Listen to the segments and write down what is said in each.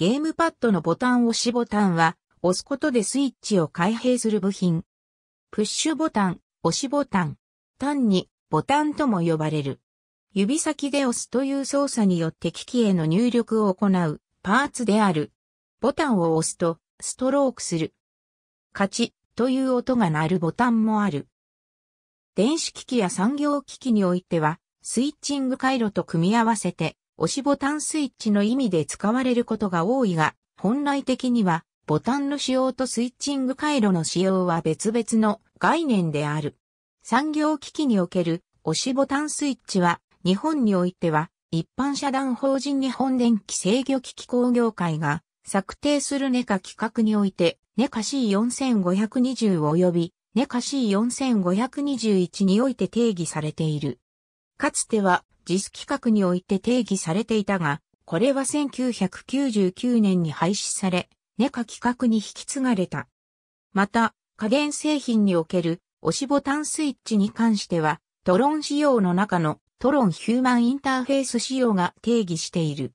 ゲームパッドのボタン押しボタンは、押すことでスイッチを開閉する部品。プッシュボタン、押しボタン。単に、ボタンとも呼ばれる。指先で押すという操作によって機器への入力を行う、パーツである。ボタンを押すと、ストロークする。カチという音が鳴るボタンもある。電子機器や産業機器においては、スイッチング回路と組み合わせて、押しボタンスイッチの意味で使われることが多いが、本来的には、ボタンの使用とスイッチング回路の使用は別々の概念である。産業機器における押しボタンスイッチは、日本においては、一般社団法人日本電気制御機器工業会が、策定するネカ企画において、ネカ C4520 及び、ネカ C4521 において定義されている。かつては、JIS 規格において定義されていたが、これは1999年に廃止され、ネカ規格に引き継がれた。また、家電製品における押しボタンスイッチに関しては、トロン仕様の中のトロンヒューマンインターフェース仕様が定義している。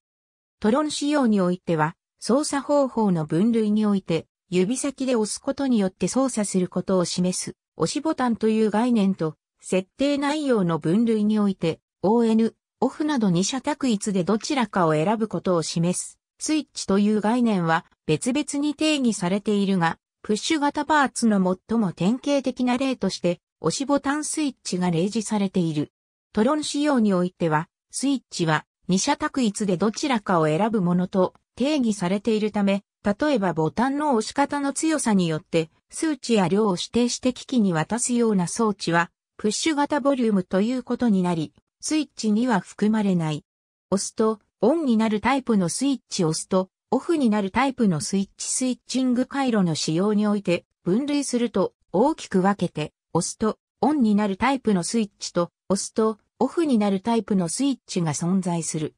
トロン仕様においては、操作方法の分類において、指先で押すことによって操作することを示す、押しボタンという概念と、設定内容の分類において、ON、OFF など二者択一でどちらかを選ぶことを示す。スイッチという概念は別々に定義されているが、プッシュ型パーツの最も典型的な例として、押しボタンスイッチが例示されている。トロン仕様においては、スイッチは二者択一でどちらかを選ぶものと定義されているため、例えばボタンの押し方の強さによって数値や量を指定して機器に渡すような装置は、プッシュ型ボリュームということになり、スイッチには含まれない。押すと、オンになるタイプのスイッチを押すと、オフになるタイプのスイッチスイッチング回路の使用において、分類すると大きく分けて、押すと、オンになるタイプのスイッチと、押すと、オフになるタイプのスイッチが存在する。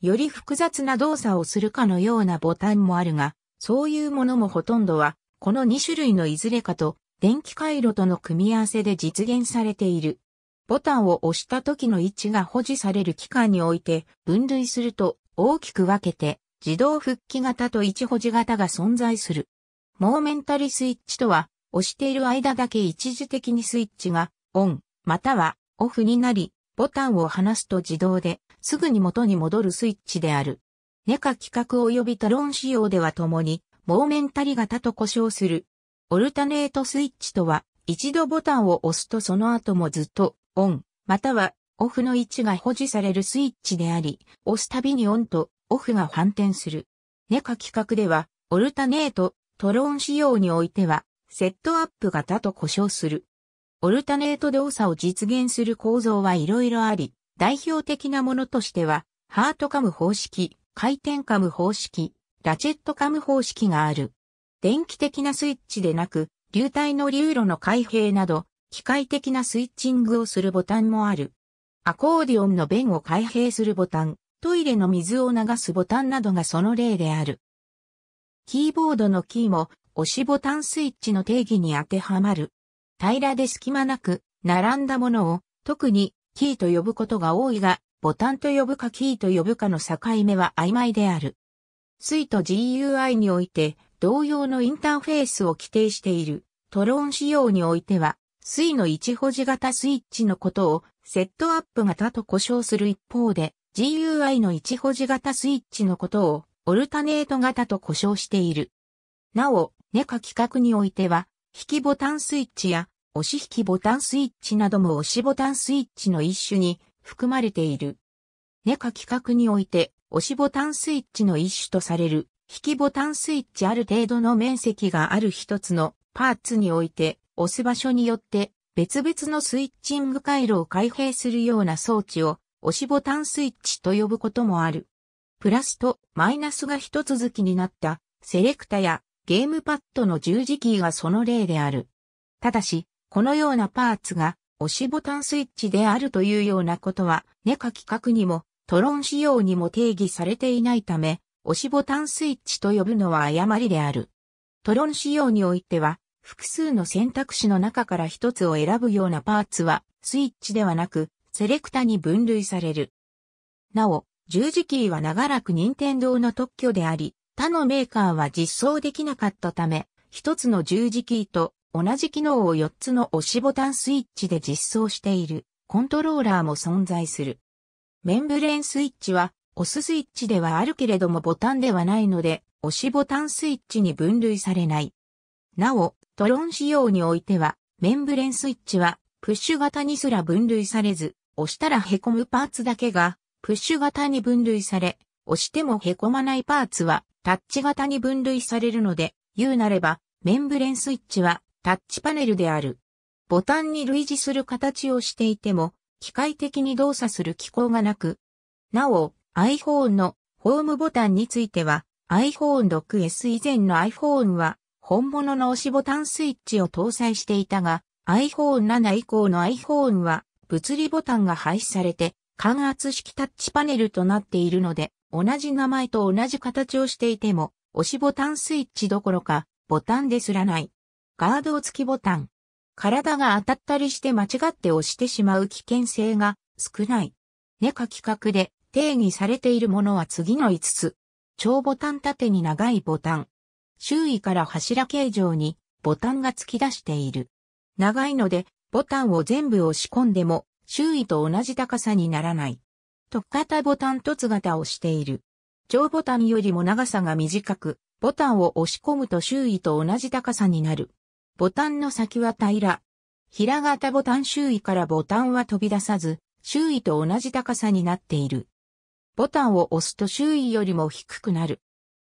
より複雑な動作をするかのようなボタンもあるが、そういうものもほとんどは、この2種類のいずれかと、電気回路との組み合わせで実現されている。ボタンを押した時の位置が保持される期間において分類すると大きく分けて自動復帰型と位置保持型が存在する。モーメンタリスイッチとは押している間だけ一時的にスイッチがオンまたはオフになりボタンを離すと自動ですぐに元に戻るスイッチである。ネカ規格及びタロン仕様では共にモーメンタリ型と呼称する。オルタネートスイッチとは一度ボタンを押すとその後もずっとオン、またはオフの位置が保持されるスイッチであり、押すたびにオンとオフが反転する。ネカ規格では、オルタネート、トローン仕様においては、セットアップ型と呼称する。オルタネート動作を実現する構造はいろいろあり、代表的なものとしては、ハートカム方式、回転カム方式、ラチェットカム方式がある。電気的なスイッチでなく、流体の流路の開閉など、機械的なスイッチングをするボタンもある。アコーディオンの弁を開閉するボタン、トイレの水を流すボタンなどがその例である。キーボードのキーも押しボタンスイッチの定義に当てはまる。平らで隙間なく並んだものを特にキーと呼ぶことが多いが、ボタンと呼ぶかキーと呼ぶかの境目は曖昧である。SUI と GUI において同様のインターフェースを規定している。トローン仕様においては、水の一保持型スイッチのことをセットアップ型と呼称する一方で、GUI の一保持型スイッチのことをオルタネート型と呼称している。なお、ネカ規格においては、引きボタンスイッチや押し引きボタンスイッチなども押しボタンスイッチの一種に含まれている。ネカ規格において押しボタンスイッチの一種とされる引きボタンスイッチある程度の面積がある一つのパーツにおいて押す場所によって別々のスイッチング回路を開閉するような装置を押しボタンスイッチと呼ぶこともある。プラスとマイナスが一続きになったセレクタやゲームパッドの十字キーがその例である。ただし、このようなパーツが押しボタンスイッチであるというようなことは、ネカ規格にもトロン仕様にも定義されていないため、押しボタンスイッチと呼ぶのは誤りである。トロン仕様においては、複数の選択肢の中から一つを選ぶようなパーツは、スイッチではなく、セレクタに分類される。なお、十字キーは長らく任天堂の特許であり、他のメーカーは実装できなかったため、一つの十字キーと同じ機能を4つの押しボタンスイッチで実装しているコントローラーも存在する。メンブレーンスイッチは押すスイッチではあるけれどもボタンではないので押しボタンスイッチに分類されない。なお、ドローン仕様においては、メンブレンスイッチは、プッシュ型にすら分類されず、押したら凹むパーツだけが、プッシュ型に分類され、押しても凹まないパーツは、タッチ型に分類されるので、言うなれば、メンブレンスイッチは、タッチパネルである。ボタンに類似する形をしていても、機械的に動作する機構がなく。なお、iPhone のホームボタンについては、iPhone 6S 以前の iPhone は、本物の押しボタンスイッチを搭載していたが、iPhone 7以降の iPhone は物理ボタンが廃止されて、感圧式タッチパネルとなっているので、同じ名前と同じ形をしていても、押しボタンスイッチどころか、ボタンですらない。ガード付きボタン。体が当たったりして間違って押してしまう危険性が少ない。ネカ企画で定義されているものは次の5つ。長ボタン縦に長いボタン。周囲から柱形状にボタンが突き出している。長いので、ボタンを全部押し込んでも、周囲と同じ高さにならない。特型ボタン凸型をしている。上ボタンよりも長さが短く、ボタンを押し込むと周囲と同じ高さになる。ボタンの先は平ら。平型ボタン周囲からボタンは飛び出さず、周囲と同じ高さになっている。ボタンを押すと周囲よりも低くなる。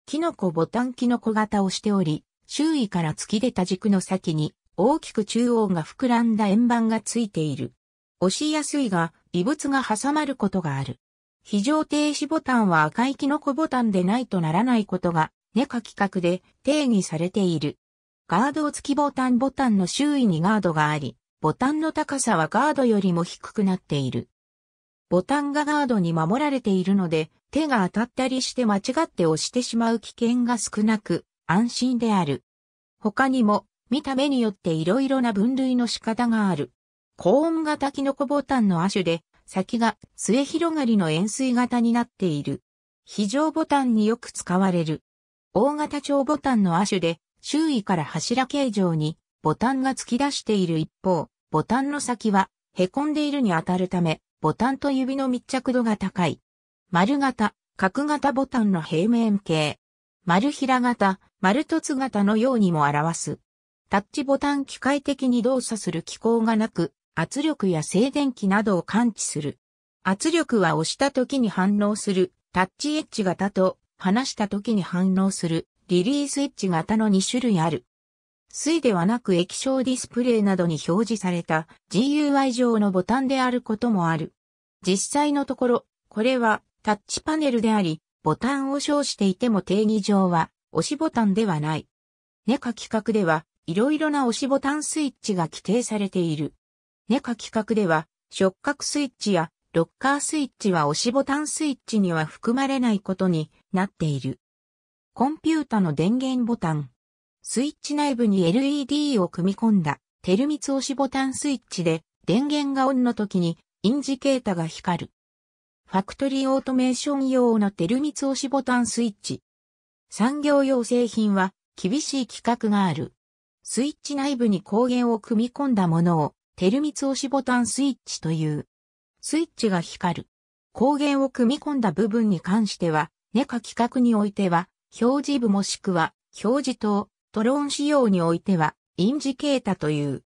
キノコボタンキノコ型をしており、周囲から突き出た軸の先に大きく中央が膨らんだ円盤がついている。押しやすいが、異物が挟まることがある。非常停止ボタンは赤いキノコボタンでないとならないことが、ネカ規格で定義されている。ガード付きボタンボタンの周囲にガードがあり、ボタンの高さはガードよりも低くなっている。ボタンがガードに守られているので、手が当たったりして間違って押してしまう危険が少なく、安心である。他にも、見た目によって色々な分類の仕方がある。高温型キノコボタンの亜種で、先が末広がりの円錐型になっている。非常ボタンによく使われる。大型長ボタンの亜種で、周囲から柱形状にボタンが突き出している一方、ボタンの先は凹んでいるに当たるため、ボタンと指の密着度が高い。丸型、角型ボタンの平面形。丸平型、丸凸型のようにも表す。タッチボタン機械的に動作する機構がなく、圧力や静電気などを感知する。圧力は押した時に反応する、タッチエッジ型と、離した時に反応する、リリースエッジ型の2種類ある。水ではなく液晶ディスプレイなどに表示された GUI 上のボタンであることもある。実際のところ、これはタッチパネルであり、ボタンを称していても定義上は押しボタンではない。ネカ規格では、いろいろな押しボタンスイッチが規定されている。ネカ規格では、触覚スイッチやロッカースイッチは押しボタンスイッチには含まれないことになっている。コンピュータの電源ボタン。スイッチ内部に LED を組み込んだテルミツ押しボタンスイッチで電源がオンの時にインジケータが光る。ファクトリーオートメーション用のテルミツ押しボタンスイッチ。産業用製品は厳しい規格がある。スイッチ内部に光源を組み込んだものをテルミツ押しボタンスイッチという。スイッチが光る。光源を組み込んだ部分に関しては、ネカ規格においては、表示部もしくは表示灯、トロン仕様においては、インジケータという。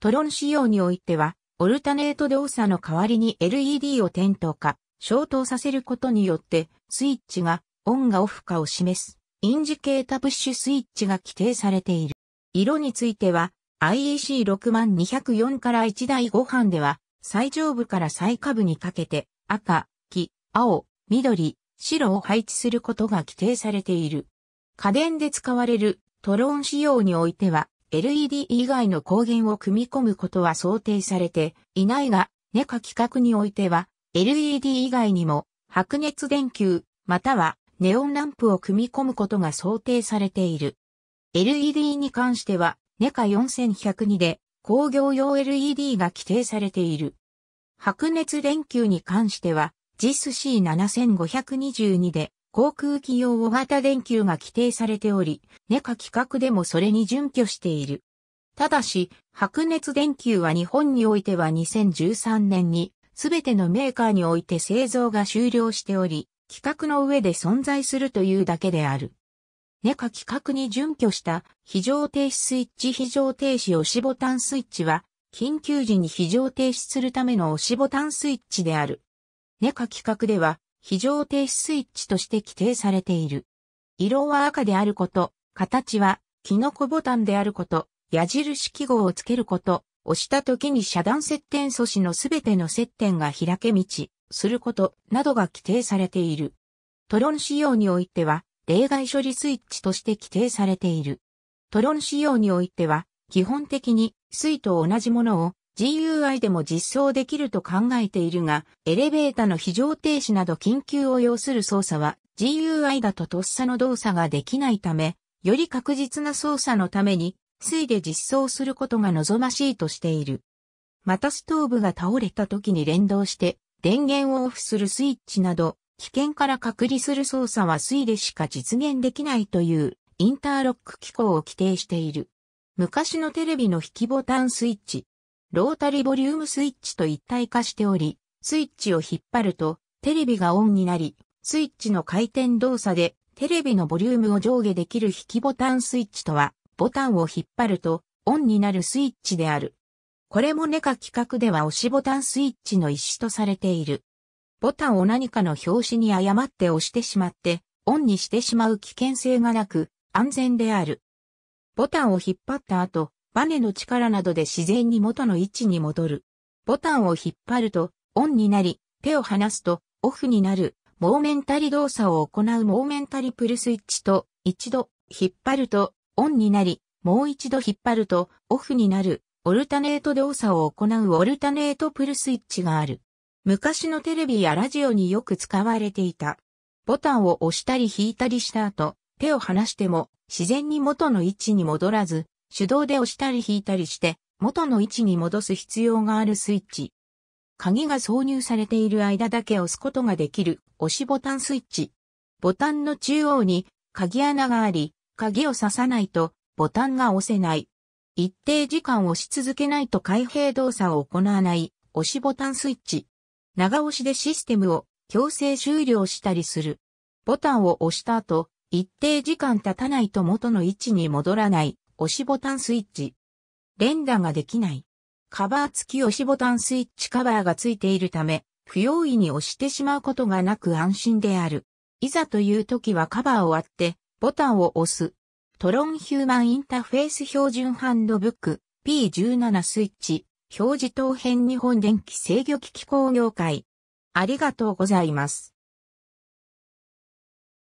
トロン仕様においては、オルタネート動作の代わりに LED を点灯か、消灯させることによって、スイッチがオンがオフかを示す、インジケータプッシュスイッチが規定されている。色については、IEC6204 から1台5班では、最上部から最下部にかけて、赤、黄、青、緑、白を配置することが規定されている。家電で使われるトローン仕様においては、LED 以外の光源を組み込むことは想定されていないが、ネカ規格においては、LED 以外にも、白熱電球、またはネオンランプを組み込むことが想定されている。LED に関しては、ネカ4102で工業用 LED が規定されている。白熱電球に関しては、JIS C7522 で航空機用大型電球が規定されており、ネカ規格でもそれに準拠している。ただし、白熱電球は日本においては2013年に、すべてのメーカーにおいて製造が終了しており、規格の上で存在するというだけである。ネカ規格に準拠した非常停止スイッチ非常停止押しボタンスイッチは、緊急時に非常停止するための押しボタンスイッチである。ネカ規格では、非常停止スイッチとして規定されている。色は赤であること、形はキノコボタンであること、矢印記号をつけること、押した時に遮断接点素子のすべての接点が開け道、することなどが規定されている。トロン仕様においては、例外処理スイッチとして規定されている。トロン仕様においては、基本的に、水と同じものを GUI でも実装できると考えているが、エレベータの非常停止など緊急を要する操作は GUI だととっさの動作ができないため、より確実な操作のために、水で実装することが望ましいとしている。またストーブが倒れた時に連動して、電源をオフするスイッチなど、危険から隔離する操作は水でしか実現できないというインターロック機構を規定している。昔のテレビの引きボタンスイッチ、ロータリボリュームスイッチと一体化しており、スイッチを引っ張るとテレビがオンになり、スイッチの回転動作でテレビのボリュームを上下できる引きボタンスイッチとは、ボタンを引っ張るとオンになるスイッチである。これもネカ企画では押しボタンスイッチの一種とされている。ボタンを何かの表紙に誤って押してしまって、オンにしてしまう危険性がなく、安全である。ボタンを引っ張った後、バネの力などで自然に元の位置に戻る。ボタンを引っ張ると、オンになり、手を離すと、オフになる、モーメンタリ動作を行うモーメンタリプルスイッチと、一度、引っ張ると、オンになり、もう一度引っ張ると、オフになる、オルタネート動作を行うオルタネートプルスイッチがある。昔のテレビやラジオによく使われていた。ボタンを押したり引いたりした後、手を離しても自然に元の位置に戻らず、手動で押したり引いたりして、元の位置に戻す必要があるスイッチ。鍵が挿入されている間だけ押すことができる押しボタンスイッチ。ボタンの中央に鍵穴があり、鍵を刺さないとボタンが押せない。一定時間押し続けないと開閉動作を行わない押しボタンスイッチ。長押しでシステムを強制終了したりする。ボタンを押した後、一定時間経たないと元の位置に戻らない押しボタンスイッチ。連打ができない。カバー付き押しボタンスイッチカバーが付いているため、不用意に押してしまうことがなく安心である。いざという時はカバーを割って、ボタンを押す。トロンヒューマンインターフェース標準ハンドブック P17 スイッチ表示等編日本電気制御機器工業会ありがとうございます。